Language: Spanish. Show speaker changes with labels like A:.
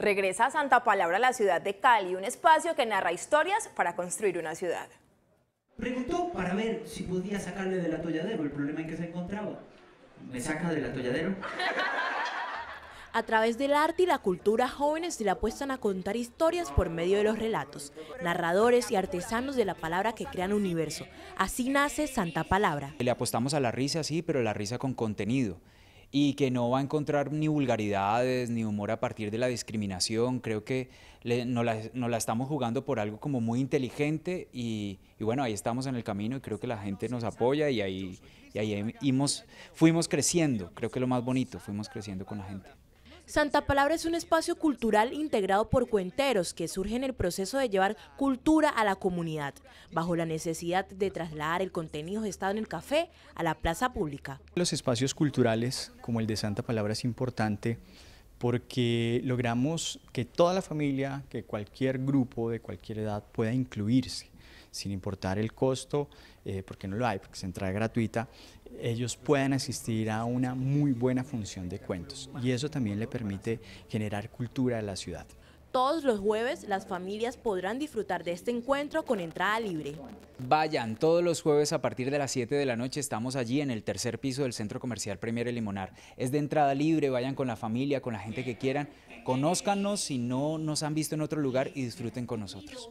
A: Regresa a Santa Palabra, la ciudad de Cali, un espacio que narra historias para construir una ciudad.
B: Preguntó para ver si podía sacarle del atolladero el problema en que se encontraba.
C: ¿Me saca del atolladero?
A: A través del arte y la cultura, jóvenes se le apuestan a contar historias por medio de los relatos, narradores y artesanos de la palabra que crean universo. Así nace Santa Palabra.
B: Le apostamos a la risa, sí, pero la risa con contenido y que no va a encontrar ni vulgaridades ni humor a partir de la discriminación. Creo que nos, la, estamos jugando por algo como muy inteligente y, bueno, ahí estamos en el camino y creo que la gente nos apoya y ahí, ahí fuimos creciendo. Creo que lo más bonito, fuimos creciendo con la gente.
A: Santa Palabra es un espacio cultural integrado por cuenteros que surge en el proceso de llevar cultura a la comunidad, bajo la necesidad de trasladar el contenido gestado en el café a la plaza pública.
C: Los espacios culturales como el de Santa Palabra es importante porque logramos que toda la familia, que cualquier grupo de cualquier edad pueda incluirse sin importar el costo, eh, porque no lo hay, porque es entrada gratuita, ellos puedan asistir a una muy buena función de cuentos. Y eso también le permite generar cultura a la ciudad.
A: Todos los jueves las familias podrán disfrutar de este encuentro con entrada libre.
B: Vayan, todos los jueves a partir de las 7 de la noche estamos allí en el tercer piso del Centro Comercial Premier Limonar. Es de entrada libre, vayan con la familia, con la gente que quieran, conózcanos si no nos han visto en otro lugar y disfruten con nosotros.